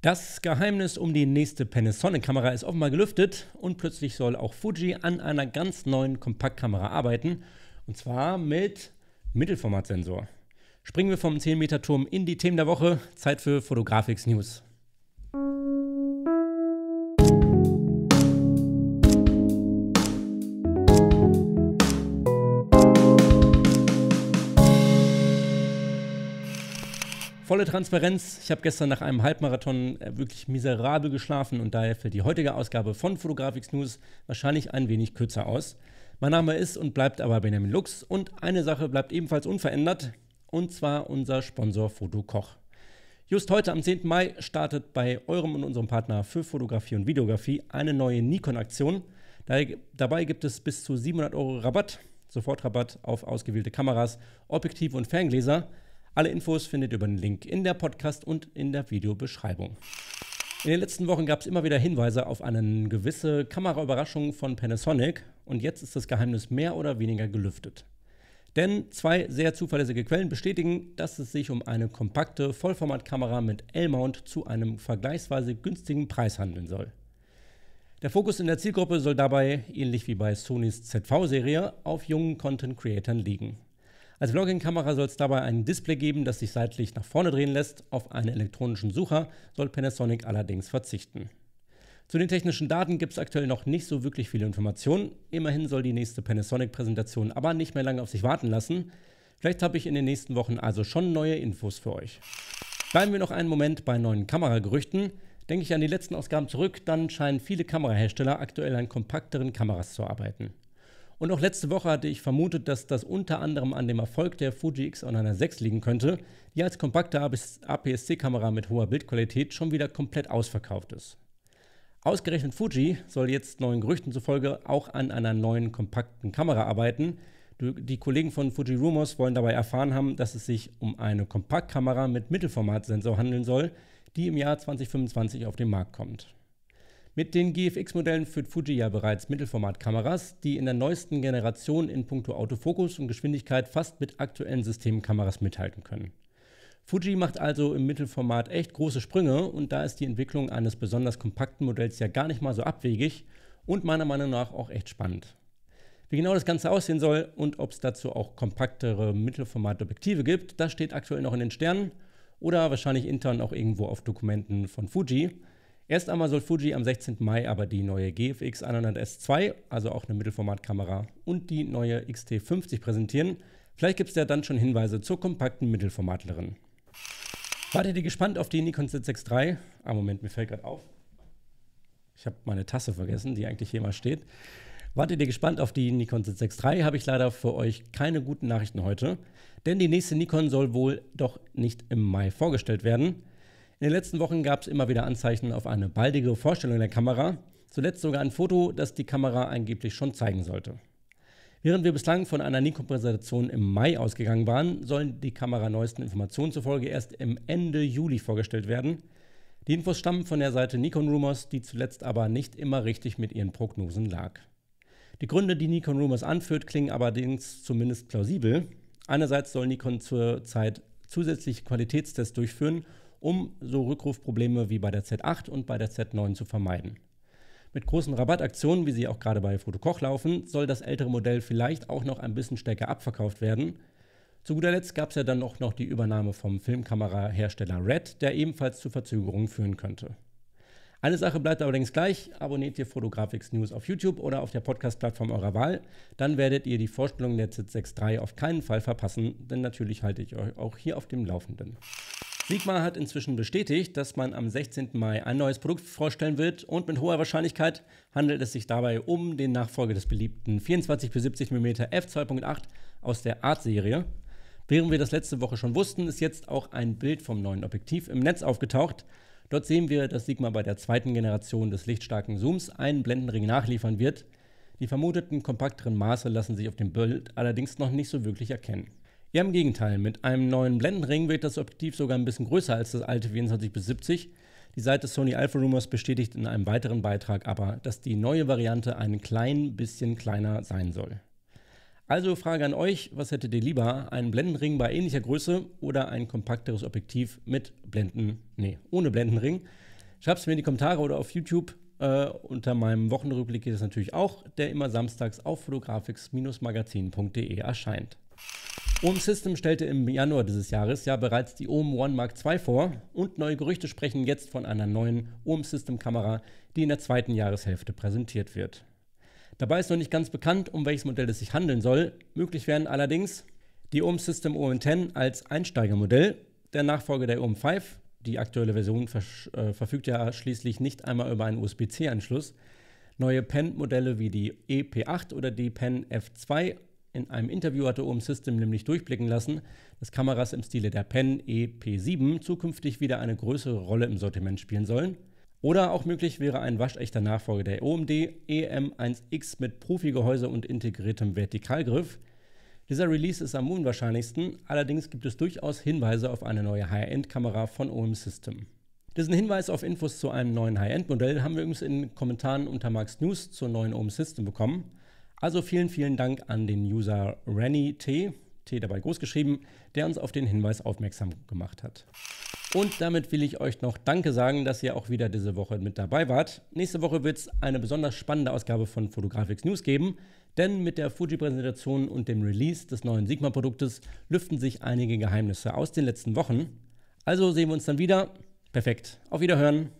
Das Geheimnis um die nächste Panasonic-Kamera ist offenbar gelüftet und plötzlich soll auch Fuji an einer ganz neuen Kompaktkamera arbeiten und zwar mit Mittelformatsensor. Springen wir vom 10 Meter Turm in die Themen der Woche. Zeit für Fotografix News. Volle Transparenz. Ich habe gestern nach einem Halbmarathon äh, wirklich miserabel geschlafen und daher fällt die heutige Ausgabe von Fotografix News wahrscheinlich ein wenig kürzer aus. Mein Name ist und bleibt aber Benjamin Lux und eine Sache bleibt ebenfalls unverändert und zwar unser Sponsor Fotokoch. Just heute am 10. Mai startet bei eurem und unserem Partner für Fotografie und Videografie eine neue Nikon-Aktion. Dabei gibt es bis zu 700 Euro Rabatt, Sofortrabatt auf ausgewählte Kameras, Objektive und Ferngläser. Alle Infos findet ihr über den Link in der Podcast- und in der Videobeschreibung. In den letzten Wochen gab es immer wieder Hinweise auf eine gewisse Kameraüberraschung von Panasonic und jetzt ist das Geheimnis mehr oder weniger gelüftet. Denn zwei sehr zuverlässige Quellen bestätigen, dass es sich um eine kompakte Vollformatkamera mit L-Mount zu einem vergleichsweise günstigen Preis handeln soll. Der Fokus in der Zielgruppe soll dabei, ähnlich wie bei Sonys ZV-Serie, auf jungen Content-Creatern liegen. Als Vlogging-Kamera soll es dabei ein Display geben, das sich seitlich nach vorne drehen lässt. Auf einen elektronischen Sucher soll Panasonic allerdings verzichten. Zu den technischen Daten gibt es aktuell noch nicht so wirklich viele Informationen. Immerhin soll die nächste Panasonic-Präsentation aber nicht mehr lange auf sich warten lassen. Vielleicht habe ich in den nächsten Wochen also schon neue Infos für euch. Bleiben wir noch einen Moment bei neuen Kameragerüchten. Denke ich an die letzten Ausgaben zurück, dann scheinen viele Kamerahersteller aktuell an kompakteren Kameras zu arbeiten. Und auch letzte Woche hatte ich vermutet, dass das unter anderem an dem Erfolg der Fuji X106 6 liegen könnte, die als kompakte APS-C-Kamera mit hoher Bildqualität schon wieder komplett ausverkauft ist. Ausgerechnet Fuji soll jetzt neuen Gerüchten zufolge auch an einer neuen kompakten Kamera arbeiten. Die Kollegen von Fuji Rumors wollen dabei erfahren haben, dass es sich um eine Kompaktkamera mit Mittelformatsensor handeln soll, die im Jahr 2025 auf den Markt kommt. Mit den GFX-Modellen führt Fuji ja bereits Mittelformatkameras, die in der neuesten Generation in puncto Autofokus und Geschwindigkeit fast mit aktuellen Systemkameras mithalten können. Fuji macht also im Mittelformat echt große Sprünge und da ist die Entwicklung eines besonders kompakten Modells ja gar nicht mal so abwegig und meiner Meinung nach auch echt spannend. Wie genau das Ganze aussehen soll und ob es dazu auch kompaktere Mittelformatobjektive gibt, das steht aktuell noch in den Sternen oder wahrscheinlich intern auch irgendwo auf Dokumenten von Fuji. Erst einmal soll Fuji am 16. Mai aber die neue GFX 100S2, also auch eine Mittelformatkamera, und die neue XT50 präsentieren. Vielleicht gibt es ja dann schon Hinweise zur kompakten Mittelformatlerin. Wartet ihr gespannt auf die Nikon Z6 III? Ah, Moment, mir fällt gerade auf. Ich habe meine Tasse vergessen, die eigentlich hier mal steht. Wartet ihr gespannt auf die Nikon Z6 III? Habe ich leider für euch keine guten Nachrichten heute, denn die nächste Nikon soll wohl doch nicht im Mai vorgestellt werden. In den letzten Wochen gab es immer wieder Anzeichen auf eine baldige Vorstellung der Kamera, zuletzt sogar ein Foto, das die Kamera angeblich schon zeigen sollte. Während wir bislang von einer Nikon-Präsentation im Mai ausgegangen waren, sollen die Kamera neuesten Informationen zufolge erst im Ende Juli vorgestellt werden. Die Infos stammen von der Seite Nikon Rumors, die zuletzt aber nicht immer richtig mit ihren Prognosen lag. Die Gründe, die Nikon Rumors anführt, klingen allerdings zumindest plausibel. Einerseits soll Nikon zurzeit zusätzliche Qualitätstests durchführen, um so Rückrufprobleme wie bei der Z8 und bei der Z9 zu vermeiden. Mit großen Rabattaktionen, wie sie auch gerade bei Fotokoch laufen, soll das ältere Modell vielleicht auch noch ein bisschen stärker abverkauft werden. Zu guter Letzt gab es ja dann auch noch die Übernahme vom Filmkamerahersteller Red, der ebenfalls zu Verzögerungen führen könnte. Eine Sache bleibt allerdings gleich. Abonniert ihr Fotografics News auf YouTube oder auf der Podcast-Plattform eurer Wahl. Dann werdet ihr die Vorstellung der Z63 auf keinen Fall verpassen, denn natürlich halte ich euch auch hier auf dem Laufenden. Sigma hat inzwischen bestätigt, dass man am 16. Mai ein neues Produkt vorstellen wird und mit hoher Wahrscheinlichkeit handelt es sich dabei um den Nachfolger des beliebten 24 bis 70 mm f2.8 aus der Art-Serie. Während wir das letzte Woche schon wussten, ist jetzt auch ein Bild vom neuen Objektiv im Netz aufgetaucht. Dort sehen wir, dass Sigma bei der zweiten Generation des lichtstarken Zooms einen Blendenring nachliefern wird. Die vermuteten kompakteren Maße lassen sich auf dem Bild allerdings noch nicht so wirklich erkennen. Ja, im Gegenteil. Mit einem neuen Blendenring wird das Objektiv sogar ein bisschen größer als das alte 24 bis 70. Die Seite Sony Alpha Rumors bestätigt in einem weiteren Beitrag aber, dass die neue Variante ein klein bisschen kleiner sein soll. Also Frage an euch, was hättet ihr lieber? Einen Blendenring bei ähnlicher Größe oder ein kompakteres Objektiv mit Blenden, nee, ohne Blendenring? Schreibt es mir in die Kommentare oder auf YouTube. Äh, unter meinem Wochenrückblick geht es natürlich auch, der immer samstags auf fotografix-magazin.de erscheint. Ohm System stellte im Januar dieses Jahres ja bereits die Ohm One Mark II vor und neue Gerüchte sprechen jetzt von einer neuen Ohm System Kamera, die in der zweiten Jahreshälfte präsentiert wird. Dabei ist noch nicht ganz bekannt, um welches Modell es sich handeln soll. Möglich wären allerdings die Ohm System OM10 als Einsteigermodell, der Nachfolger der Ohm 5. Die aktuelle Version äh, verfügt ja schließlich nicht einmal über einen USB-C-Anschluss. Neue Pen-Modelle wie die EP8 oder die Pen F2 in einem Interview hatte OM System nämlich durchblicken lassen, dass Kameras im Stile der Pen EP7 zukünftig wieder eine größere Rolle im Sortiment spielen sollen. Oder auch möglich wäre ein waschechter Nachfolger der e OMD EM1X mit Profigehäuse und integriertem Vertikalgriff. Dieser Release ist am unwahrscheinlichsten, allerdings gibt es durchaus Hinweise auf eine neue High-End-Kamera von OM System. Diesen Hinweis auf Infos zu einem neuen High-End-Modell haben wir übrigens in den Kommentaren unter Max News zur neuen OM System bekommen. Also vielen, vielen Dank an den User Renny T, T dabei groß geschrieben, der uns auf den Hinweis aufmerksam gemacht hat. Und damit will ich euch noch Danke sagen, dass ihr auch wieder diese Woche mit dabei wart. Nächste Woche wird es eine besonders spannende Ausgabe von Photographics News geben, denn mit der Fuji-Präsentation und dem Release des neuen Sigma-Produktes lüften sich einige Geheimnisse aus den letzten Wochen. Also sehen wir uns dann wieder. Perfekt. Auf Wiederhören.